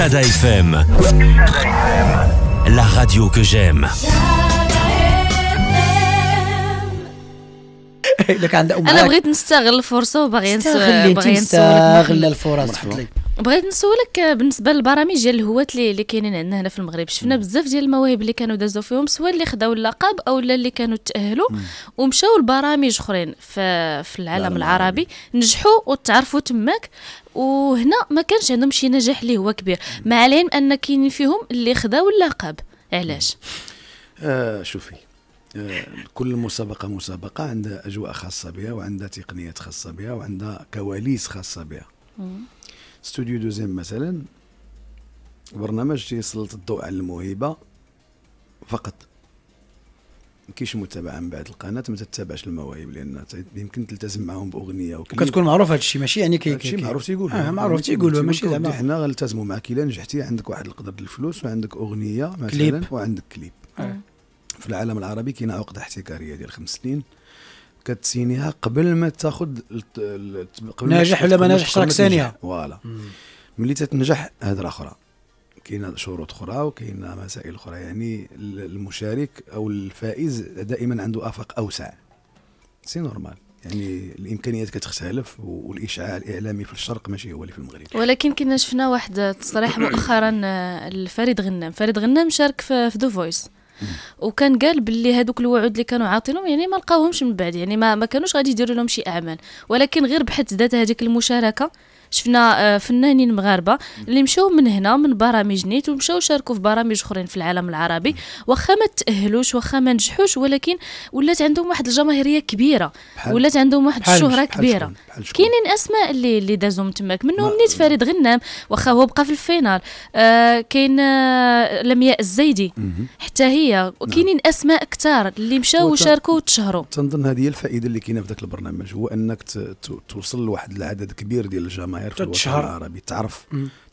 Chada FM. La radio que j'aime. لك عند انا بغيت نستغل الفرصه وباغيه نستغل باغيه نستغل الفرص بغيت نسولك بالنسبه للبرامج ديال الهوات اللي كاينين عندنا هنا في المغرب شفنا بزاف ديال المواهب اللي كانوا دازوا فيهم سواء اللي خداو اللقب او اللي كانوا تاهلوا ومشاو لبرامج اخرين في, في العالم العربي نجحوا وتعرفوا تماك وهنا ما كانش عندهم شي نجاح اللي هو كبير مع العلم ان كاينين فيهم اللي خداو اللقب علاش آه شوفي آه، كل مسابقه مسابقه عندها اجواء خاصه بها وعندها تقنيات خاصه بها وعندها كواليس خاصه بها ستوديو دوزيام مثلا برنامج تيسلط الضوء على الموهبه فقط ما كاينش متابعه من بعد القناه ما تتابعش المواهب لان يمكن تلتزم معاهم باغنيه وكذا كتكون معروف هذا الشيء ماشي يعني كي هادشي معروف تيقول اه معروف يعني تيقول ماشي زعما حنا غنلتزموا معك الا نجحتي عندك واحد القدر ديال الفلوس وعندك اغنيه مثلا كليب. وعندك كليب آه. في العالم العربي كاينه عقده احتكاريه ديال خمس سنين كتسينيها قبل ما تاخذ قبل ناجح ولا ما ناجحش راك سانيها فوالا ملي تتنجح هدرة اخرى كاينه شروط اخرى وكاينه مسائل اخرى يعني المشارك او الفائز دائما عنده افق اوسع سي نورمال يعني الامكانيات كتختلف والاشعاع الاعلامي في الشرق ماشي هو اللي في المغرب ولكن كنا شفنا واحد التصريح مؤخرا آه، لفريد غنام فريد غنام شارك في ذا فويس وكان قال باللي هذوك الوعود اللي كانوا عاطينهم يعني ما لقاوهمش من بعد يعني ما, ما كانوش غادي يديروا لهم شي اعمال ولكن غير بحد ذات هذيك المشاركه شفنا آه، فنانين مغاربه اللي مشاو من هنا من برامج نيت ومشاو شاركوا في برامج اخرين في العالم العربي واخا ما تاهلوش واخا ما نجحوش ولكن ولات عندهم واحد الجماهيريه كبيره ولات عندهم واحد الشهره كبيره كاينين اسماء اللي اللي دازوا من تماك منهم نيت فريد غنام واخا هو بقى في الفينال آه كاين آه لمياء الزيدي حتى هي وكاينين نعم. اسماء كثار اللي مشاو وشاركوا وتشهروا تنظن هذه هي الفائده اللي كاينه في ذاك البرنامج هو انك توصل لواحد العدد كبير ديال الجماهير الجماهير في الوطن العربي تعرف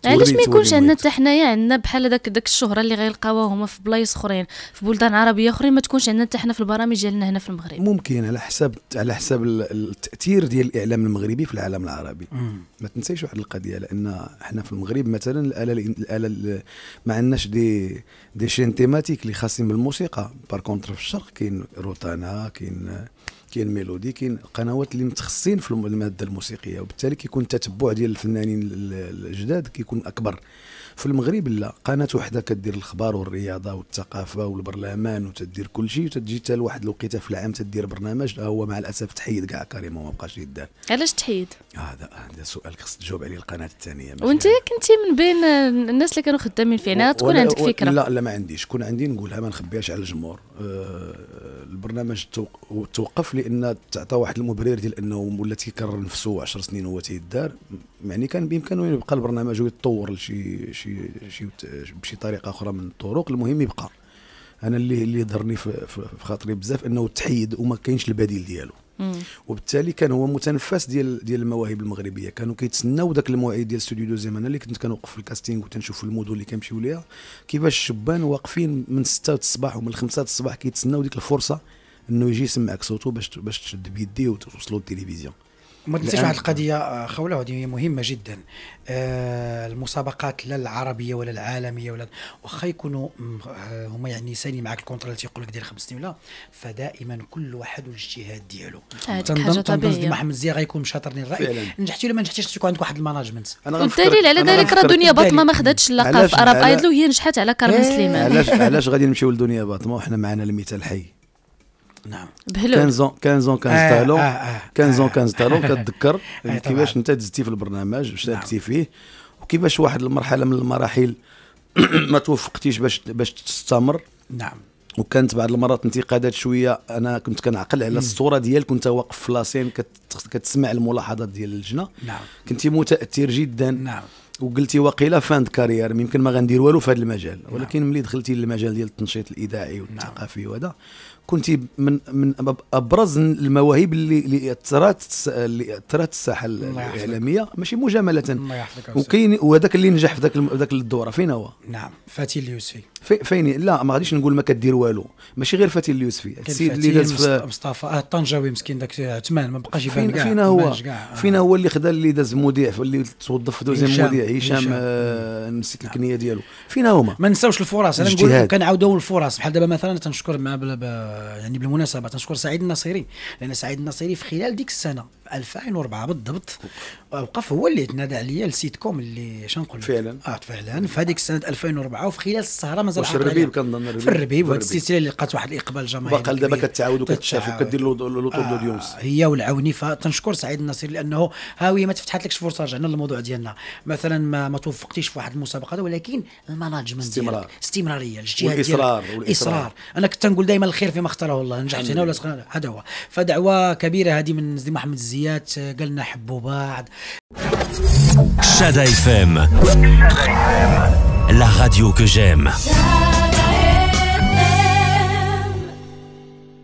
علاش ما يكونش عندنا حتى حنايا عندنا بحال هذاك داك الشهره اللي غيلقاوها هما في بلايص اخرين في بلدان عربيه اخرين ما تكونش عندنا حتى حنا في البرامج ديالنا هنا في المغرب ممكن على حسب على حسب التاثير ديال الاعلام المغربي في العالم العربي مم. ما تنسيش واحد القضيه لان حنا في المغرب مثلا الاله الاله ما عندناش دي دي شين تيماتيك اللي خاصين بالموسيقى بار كونتر في الشرق كاين روتانا كاين كاين ميلودي كاين قنوات اللي متخصصين في الماده الموسيقيه وبالتالي كيكون التتبع ديال الفنانين الجداد كيكون اكبر في المغرب لا قناه وحده كدير الاخبار والرياضه والثقافه والبرلمان وتدير كل شيء وتجي حتى لواحد الوقيته في العام تدير برنامج هو مع الاسف تحيد كاع كريم وما بقاش يدار علاش تحيد هذا هذا سؤال خص تجاوب عليه القناه الثانيه وانت كنتي من بين الناس اللي كانوا خدامين فينا تكون عندك فكره لا لا ما عنديش كون عندي نقولها ما نخبيهاش على الجمهور أه البرنامج توقف لان تعطى واحد المبرر ديال انه ولا تيكرر نفسه 10 سنين هو تيدار يعني كان بامكانه يبقى البرنامج ويتطور لشي شي شي بشي طريقه اخرى من الطرق المهم يبقى انا اللي اللي ضرني في, في خاطري بزاف انه تحيد وما كاينش البديل ديالو وبالتالي كان هو متنفس ديال ديال المواهب المغربيه كانوا كيتسناو ذاك المواعيد ديال استوديو دوزيام انا اللي كنت كنوقف في الكاستينغ وتنشوف المدن اللي كنمشيو ليها كيفاش الشبان واقفين من 6 الصباح ومن 5 الصباح كيتسناو ديك الفرصه انه يجي يسمعك صوته باش باش تشد بيديه وتوصلوا للتلفزيون ما تنساش واحد القضيه آه، خوله وهذه مهمه جدا آه، المسابقات لا العربيه ولا العالميه ولا واخا يكونوا آه، هما يعني سالي معك الكونترا اللي تيقول لك دير خمس سنين ولا فدائما كل واحد والاجتهاد ديالو تنظن تنظن ديما محمد زي غيكون مشاطرني الراي نجحتي ولا ما نجحتيش يكون عندك واحد الماناجمنت والدليل على ذلك راه دنيا باطمه ما خداتش اللقب في ارب ايدل وهي نجحت على كارمن إيه، سليمان علاش علاش غادي نمشيو لدنيا باطمه وحنا معنا المثال حي نعم بهلول 15 15 15 تالون 15 15 تالون كتذكر آه، كيفاش انت دزتي في البرنامج باش شاركتي نعم. فيه وكيفاش واحد المرحله من المراحل ما توفقتيش باش باش تستمر نعم وكانت بعض المرات انتقادات شويه انا كنت كنعقل على الصوره ديالك وانت واقف في لاسين كتسمع الملاحظات ديال اللجنه نعم كنتي متاثر جدا نعم وقلتي واقيلا فان كارير يمكن ما غندير والو في هذا المجال نعم. ولكن ملي دخلتي للمجال ديال التنشيط الاذاعي نعم. والثقافي وهذا كنتي من من ابرز المواهب اللي اللي اثرت اللي اثرت الساحه الاعلاميه ماشي مجامله وكاين وهذاك اللي نجح في ذاك الدوره فين هو؟ نعم فاتي اليوسفي في فين لا ما غاديش نقول ما كدير والو ماشي غير فتي اليوسفي السيد اللي داز مصطفى اه الطنجاوي مسكين داك آه، عثمان ما بقاش يبان فين, فينا هو فينا هو اللي خدا اللي داز مذيع اللي توظف دوزيام مذيع هشام آه نسيت نعم. الكنيه ديالو فينا هما ما نساوش الفرص انا نقول كنعاودوا الفرص بحال دابا مثلا تنشكر مع يعني بالمناسبه تنشكر سعيد النصيري لان سعيد النصيري في خلال ديك السنه 2004 بالضبط وقف هو اللي تنادى عليا السيت كوم اللي شنقول فعلا اه فعلا في هذيك السنه 2004 وفي خلال السهره مازال واش الربيب كنظن في الربيب وهذه السلسله اللي لقات واحد الاقبال جماهيري باقا دابا كتعاود وكتشاف وكدير لوطول آه ديونس هي والعوني فتنشكر سعيد النصير لانه ها هي ما تفتحتلكش فرصه رجعنا للموضوع ديالنا مثلا ما, ما توفقتيش في واحد المسابقه ولكن الماناجمنت استمرار استمراريه الاجتهاد والاصرار والاصرار انا كنت نقول دائما الخير فيما اختاره الله نجحت هنا ولا هذا هو فدعوه كبيره هذه من زي محمد الزين مزيات قالنا حبوا بعض شادا اف ام لا راديو كو جيم